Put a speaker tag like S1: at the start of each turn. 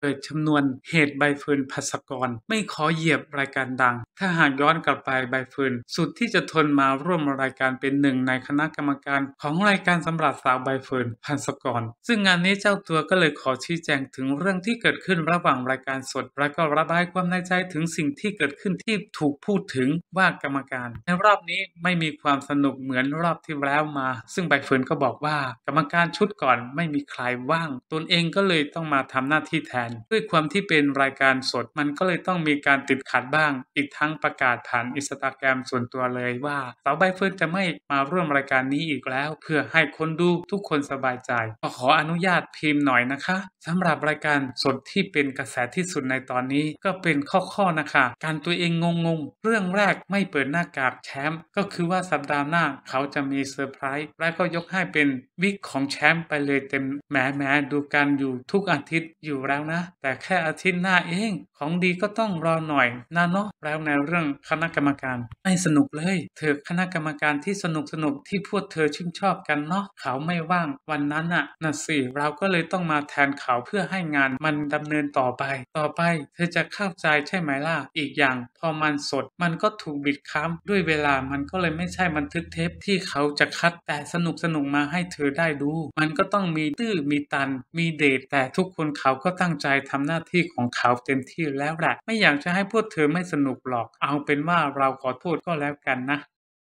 S1: เกิดจำนวนเหตุใบเฟิร์นภัสกร ไม่ขอเหยียบรายการดัง ถ้าหากย้อนกลับไปใบเฟิร์นสุดที่จะทนมาร่วมรายการเป็นหนึ่ง ในคณะกรรมการ ของรายการสำหรับสาวใบเฟิร์นภัสกร ซึ่งงานนี้เจ้าตัวก็เลยขอชี้แจงถึงเรื่องที่เกิดขึ้นระหว่างรายการสดและก็ระบายความในใจถึงสิ่งที่เกิดขึ้นที่ถูกพูดถึงว่ากรรมการในรอบนี้ไม่มีความสนุกเหมือนรอบที่แล้วมา ซึ่งใบเฟิร์นก็บอกว่า กรรมการชุดก่อนไม่มีใครว่าง ตนเองก็เลยต้องมาทำหน้าที่แทนด้วยความที่เป็นรายการสดมันก็เลยต้องมีการติดขัดบ้าง อีกทั้งประกาศผ่านอินสตาแกรมส่วนตัวเลยว่าสาวใบเฟิร์นจะไม่มาร่วมรายการนี้อีกแล้ว เพื่อให้คนดูทุกคนสบายใจขออนุญาตพิมพ์หน่อยนะคะ สำหรับรายการสดที่เป็นกระแสที่สุดในตอนนี้ก็เป็นข้อๆนะคะ การตัวเองงงๆเรื่องแรกไม่เปิดหน้ากากแชมป์ก็คือว่าสัปดาห์หน้าเขาจะมีเซอร์ไพรส์และก็ยกให้เป็นวิกของแชมป์ไปเลยเต็มแหมแหมดูการอยู่ทุกอาทิตย์อยู่แล้วนะะแต่แค่อาทิตย์หน้าเองของดีก็ต้องรอหน่อยนะเนาะแล้วในเรื่องคณะกรรมการไม่สนุกเลยเธอคณะกรรมการที่สนุกสนุกที่พวกเธอชื่นชอบกันเนาะเขาไม่ว่าง วันนั้นอะน่ะสิเราก็เลยต้องมาแทนเขาเพื่อให้งานมันดำเนินต่อไป ต่อไป เธอจะเข้าใจใช่ไหมล่ะอีกอย่าง พอมันสดมันก็ถูกบิดค้ำด้วยเวลามันก็เลยไม่ใช่บันทึกเทปที่เขาจะคัดแต่สนุกสนุกมาให้เธอได้ดู มันก็ต้องมีตื้อมีตันมีเดทแต่ทุกคนเขาก็ตั้งใจใจทำหน้าที่ของเขาเต็มที่แล้วแหละไม่อยากจะให้พูดเธอไม่สนุกหรอกเอาเป็นว่าเราขอโทษก็แล้วกันนะ